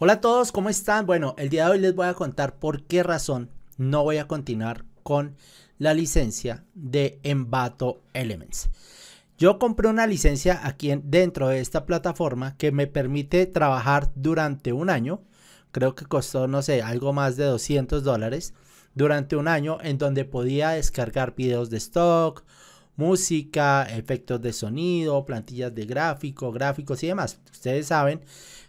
Hola a todos, ¿cómo están? Bueno, el día de hoy les voy a contar por qué razón no voy a continuar con la licencia de Envato Elements. Yo compré una licencia aquí dentro de esta plataforma que me permite trabajar durante un año. Creo que costó, no sé, algo más de 200 dólares durante un año en donde podía descargar videos de stock, música, efectos de sonido, plantillas de gráfico, gráficos y demás. Ustedes saben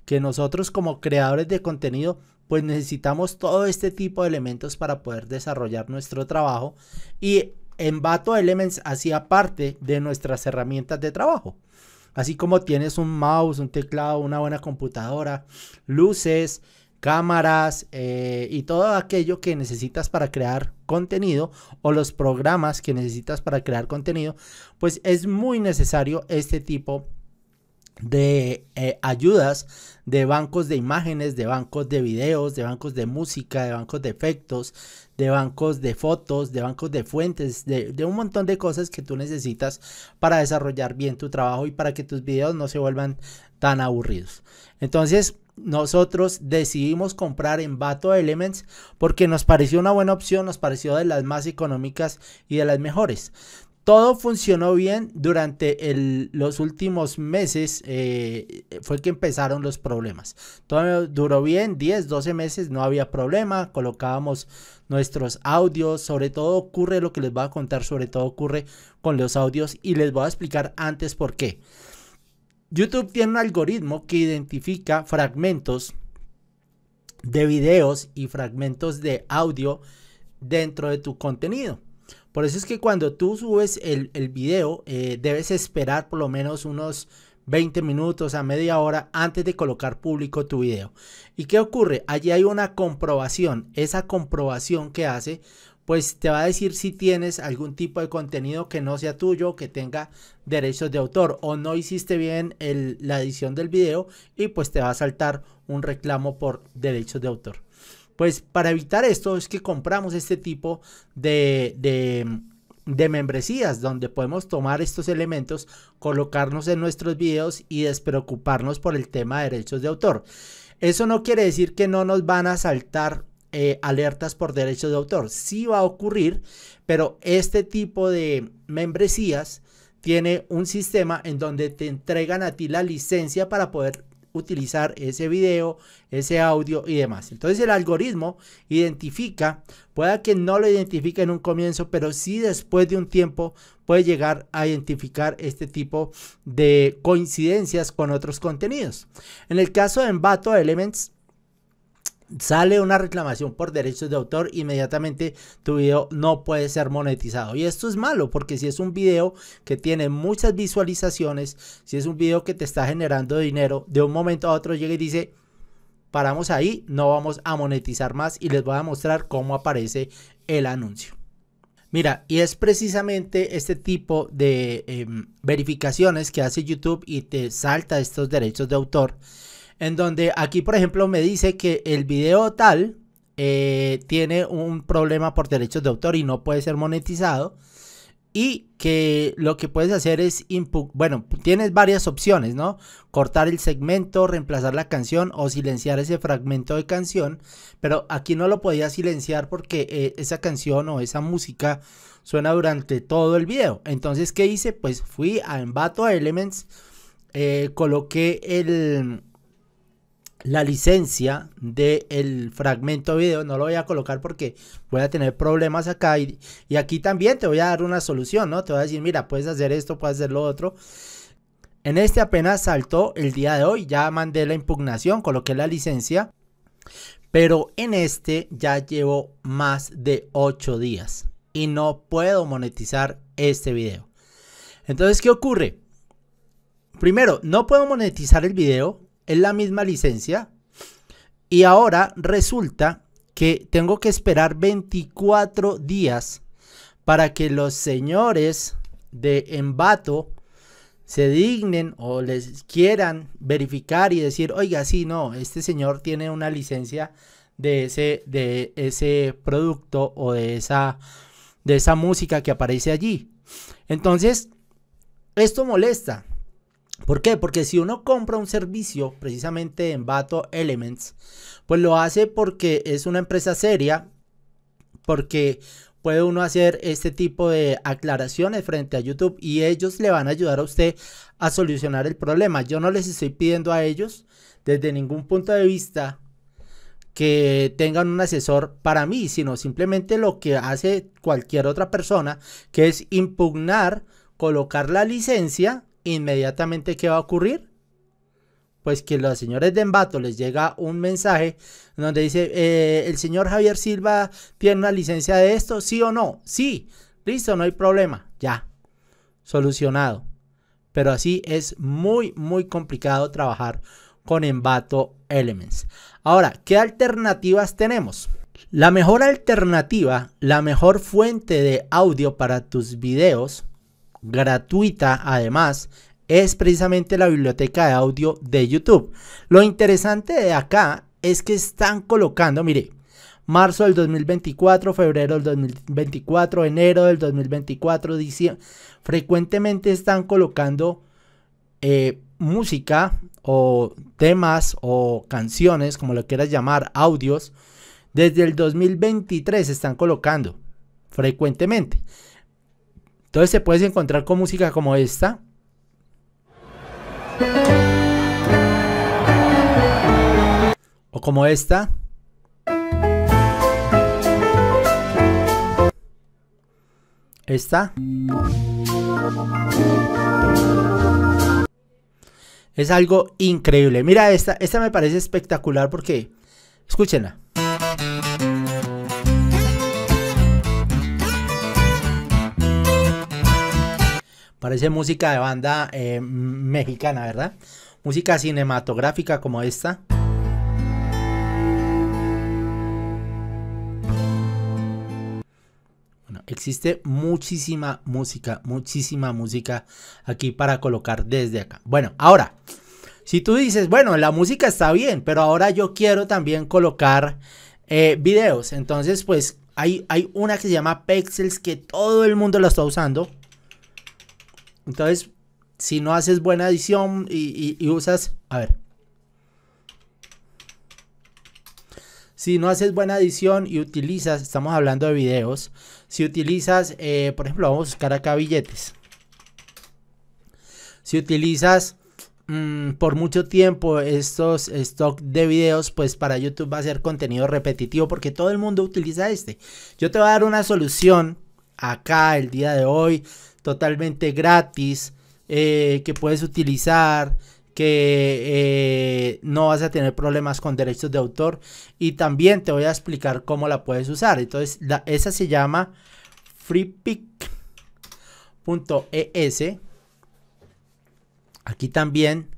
que nosotros como creadores de contenido pues necesitamos todo este tipo de elementos para poder desarrollar nuestro trabajo y Envato Elements hacía parte de nuestras herramientas de trabajo. Así como tienes un mouse, un teclado, una buena computadora, luces, cámaras eh, y todo aquello que necesitas para crear contenido o los programas que necesitas para crear contenido, pues es muy necesario este tipo de eh, ayudas de bancos de imágenes, de bancos de videos, de bancos de música, de bancos de efectos, de bancos de fotos, de bancos de fuentes, de, de un montón de cosas que tú necesitas para desarrollar bien tu trabajo y para que tus videos no se vuelvan tan aburridos. Entonces, nosotros decidimos comprar en Bato Elements porque nos pareció una buena opción, nos pareció de las más económicas y de las mejores. Todo funcionó bien durante los últimos meses, eh, fue que empezaron los problemas. Todo duró bien, 10, 12 meses, no había problema, colocábamos nuestros audios, sobre todo ocurre lo que les voy a contar, sobre todo ocurre con los audios y les voy a explicar antes por qué. YouTube tiene un algoritmo que identifica fragmentos de videos y fragmentos de audio dentro de tu contenido. Por eso es que cuando tú subes el, video, eh, debes esperar por lo menos unos 20 minutos a media hora antes de colocar público tu video. ¿Y qué ocurre? Allí hay una comprobación. Esa comprobación que hace pues te va a decir si tienes algún tipo de contenido que no sea tuyo, que tenga derechos de autor o no hiciste bien la edición del video y pues te va a saltar un reclamo por derechos de autor. Pues para evitar esto es que compramos este tipo de, de de membresías donde podemos tomar estos elementos, colocarnos en nuestros videos y despreocuparnos por el tema de derechos de autor. Eso no quiere decir que no nos van a saltar eh, alertas por derechos de autor. Sí va a ocurrir, pero este tipo de membresías tiene un sistema en donde te entregan a ti la licencia para poder utilizar ese video, ese audio y demás. Entonces el algoritmo identifica, pueda que no lo identifique en un comienzo, pero si después de un tiempo puede llegar a identificar este tipo de coincidencias con otros contenidos. En el caso de Envato Elements, sale una reclamación por derechos de autor, inmediatamente tu video no puede ser monetizado. Y esto es malo porque si es un video que tiene muchas visualizaciones, si es un video que te está generando dinero, de un momento a otro llega y dice, paramos ahí, no vamos a monetizar más y les voy a mostrar cómo aparece el anuncio. Mira, y es precisamente este tipo de em, verificaciones que hace YouTube y te salta estos derechos de autor en donde aquí, por ejemplo, me dice que el video tal eh, tiene un problema por derechos de autor y no puede ser monetizado. Y que lo que puedes hacer es, bueno, tienes varias opciones, ¿no? Cortar el segmento, reemplazar la canción o silenciar ese fragmento de canción. Pero aquí no lo podía silenciar porque eh, esa canción o esa música suena durante todo el video. Entonces, ¿qué hice? Pues fui a Envato Elements, eh, coloqué el, la licencia del de fragmento video. No lo voy a colocar porque voy a tener problemas acá. Y, y, aquí también te voy a dar una solución, ¿no? Te voy a decir, mira, puedes hacer esto, puedes hacer lo otro. En este apenas saltó el día de hoy. Ya mandé la impugnación, coloqué la licencia. Pero en este ya llevo más de 8 días. Y no puedo monetizar este video. Entonces, ¿qué ocurre? Primero, no puedo monetizar el video es la misma licencia. Y ahora resulta que tengo que esperar 24 días para que los señores de embato se dignen o les quieran verificar y decir, oiga, sí, no, este señor tiene una licencia de ese, de ese producto o de esa, de esa música que aparece allí. Entonces, esto molesta. ¿Por qué? Porque si uno compra un servicio precisamente en Bato Elements, pues lo hace porque es una empresa seria, porque puede uno hacer este tipo de aclaraciones frente a YouTube y ellos le van a ayudar a usted a solucionar el problema. Yo no les estoy pidiendo a ellos desde ningún punto de vista que tengan un asesor para mí, sino simplemente lo que hace cualquier otra persona, que es impugnar, colocar la licencia inmediatamente ¿qué va a ocurrir? Pues que los señores de Embato les llega un mensaje donde dice, eh, el señor Javier Silva tiene una licencia de esto, sí o no, sí, listo, no hay problema, ya, solucionado. Pero así es muy, muy complicado trabajar con Embato Elements. Ahora, ¿qué alternativas tenemos? La mejor alternativa, la mejor fuente de audio para tus videos gratuita además, es precisamente la biblioteca de audio de YouTube. Lo interesante de acá es que están colocando, mire, marzo del 2024, febrero del 2024, enero del 2024, diciembre. Frecuentemente están colocando eh, música o temas o canciones, como lo quieras llamar, audios. Desde el 2023 están colocando frecuentemente. Entonces te puedes encontrar con música como esta. O como esta. Esta. Es algo increíble. Mira, esta, esta me parece espectacular porque... Escúchenla. Parece música de banda eh, mexicana, ¿verdad? Música cinematográfica como esta. Bueno, existe muchísima música, muchísima música aquí para colocar desde acá. Bueno, ahora, si tú dices, bueno, la música está bien, pero ahora yo quiero también colocar eh, videos. Entonces, pues hay, hay una que se llama Pexels que todo el mundo la está usando entonces, si no haces buena edición y, usas, a ver. Si no haces buena edición y utilizas, estamos hablando de videos, si utilizas, eh, por ejemplo, vamos a buscar acá billetes. Si utilizas mm, por mucho tiempo estos stock de videos, pues para YouTube va a ser contenido repetitivo porque todo el mundo utiliza este. Yo te voy a dar una solución acá el día de hoy totalmente gratis eh, que puedes utilizar que eh, no vas a tener problemas con derechos de autor y también te voy a explicar cómo la puedes usar entonces esa se llama freepick.es aquí también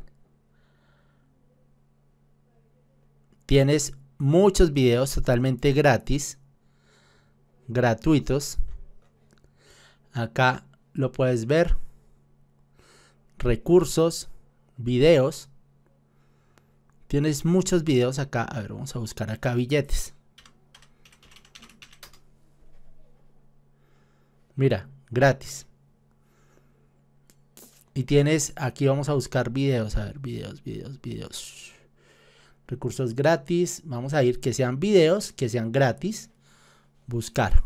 tienes muchos videos totalmente gratis gratuitos acá lo puedes ver. Recursos, videos. Tienes muchos videos acá. A ver, vamos a buscar acá billetes. Mira, gratis. Y tienes, aquí vamos a buscar videos. A ver, videos, videos, videos. Recursos gratis. Vamos a ir que sean videos, que sean gratis. Buscar.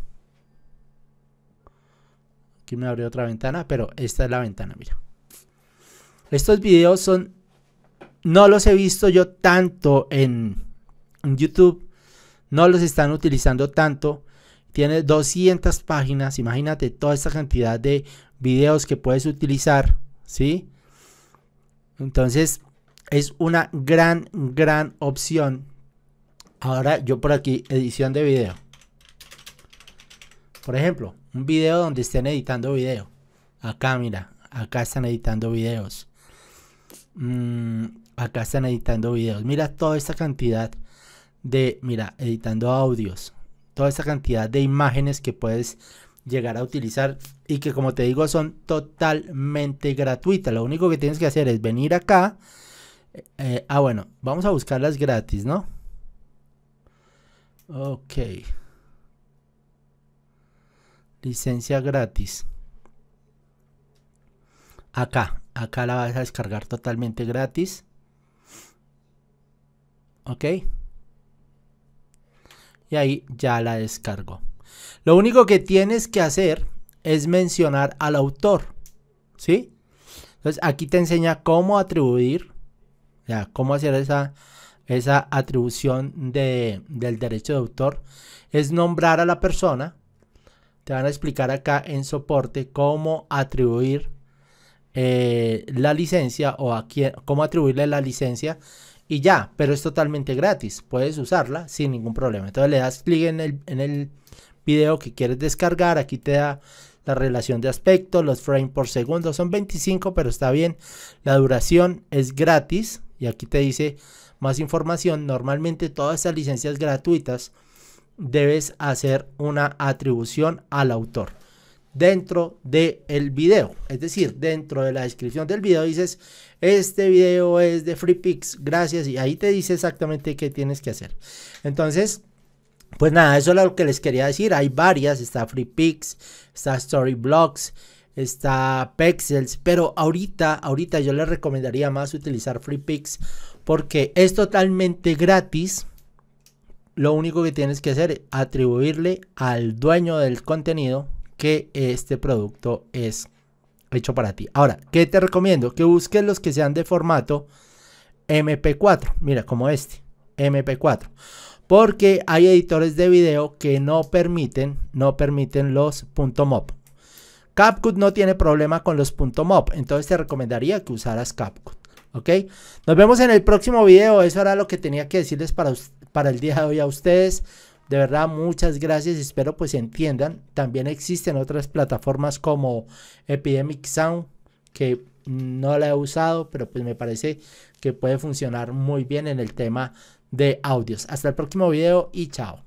Aquí me abrió otra ventana, pero esta es la ventana, mira. Estos videos son... No los he visto yo tanto en, YouTube. No los están utilizando tanto. Tiene 200 páginas. Imagínate toda esta cantidad de videos que puedes utilizar. ¿Sí? Entonces es una gran, gran opción. Ahora yo por aquí, edición de video. Por ejemplo, un video donde estén editando video. Acá, mira, acá están editando videos. Mm, acá están editando videos. Mira toda esta cantidad de, mira, editando audios. Toda esta cantidad de imágenes que puedes llegar a utilizar y que como te digo son totalmente gratuitas. Lo único que tienes que hacer es venir acá. Eh, eh, ah, bueno, vamos a buscarlas gratis, ¿no? Ok licencia gratis. Acá, acá la vas a descargar totalmente gratis. Ok. Y ahí ya la descargo. Lo único que tienes que hacer es mencionar al autor. ¿Sí? Entonces aquí te enseña cómo atribuir, ya, cómo hacer esa, esa atribución de, del derecho de autor. Es nombrar a la persona te van a explicar acá en soporte cómo atribuir eh, la licencia o a cómo atribuirle la licencia y ya, pero es totalmente gratis, puedes usarla sin ningún problema. Entonces le das clic en el, en el video que quieres descargar, aquí te da la relación de aspecto, los frames por segundo son 25, pero está bien. La duración es gratis y aquí te dice más información. Normalmente todas estas licencias gratuitas debes hacer una atribución al autor dentro del el video. Es decir, dentro de la descripción del video dices, este video es de FreePix, gracias, y ahí te dice exactamente qué tienes que hacer. Entonces, pues nada, eso es lo que les quería decir. Hay varias, está FreePix, está Storyblocks, está Pexels, pero ahorita, ahorita yo les recomendaría más utilizar FreePix porque es totalmente gratis lo único que tienes que hacer es atribuirle al dueño del contenido que este producto es hecho para ti. Ahora, ¿qué te recomiendo? Que busques los que sean de formato MP4. Mira, como este, MP4. Porque hay editores de video que no permiten, no permiten los .mop. CapCut no tiene problema con los .mop, entonces te recomendaría que usaras CapCut. ¿Ok? Nos vemos en el próximo video. Eso era lo que tenía que decirles para, para el día de hoy a ustedes. De verdad, muchas gracias. Espero pues entiendan. También existen otras plataformas como Epidemic Sound, que no la he usado, pero pues me parece que puede funcionar muy bien en el tema de audios. Hasta el próximo video y chao.